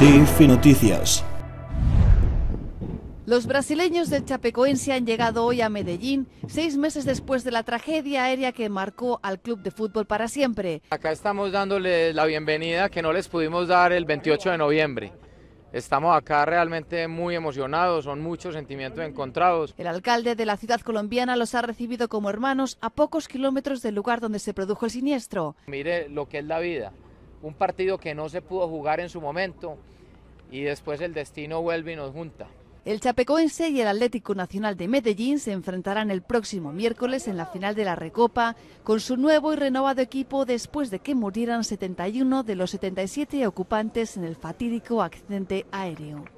DIFI Noticias. Los brasileños del Chapecoense han llegado hoy a Medellín, seis meses después de la tragedia aérea que marcó al club de fútbol para siempre. Acá estamos dándoles la bienvenida que no les pudimos dar el 28 de noviembre. Estamos acá realmente muy emocionados, son muchos sentimientos encontrados. El alcalde de la ciudad colombiana los ha recibido como hermanos a pocos kilómetros del lugar donde se produjo el siniestro. Mire lo que es la vida, un partido que no se pudo jugar en su momento y después el destino vuelve y nos junta. El Chapecoense y el Atlético Nacional de Medellín se enfrentarán el próximo miércoles en la final de la Recopa con su nuevo y renovado equipo después de que murieran 71 de los 77 ocupantes en el fatídico accidente aéreo.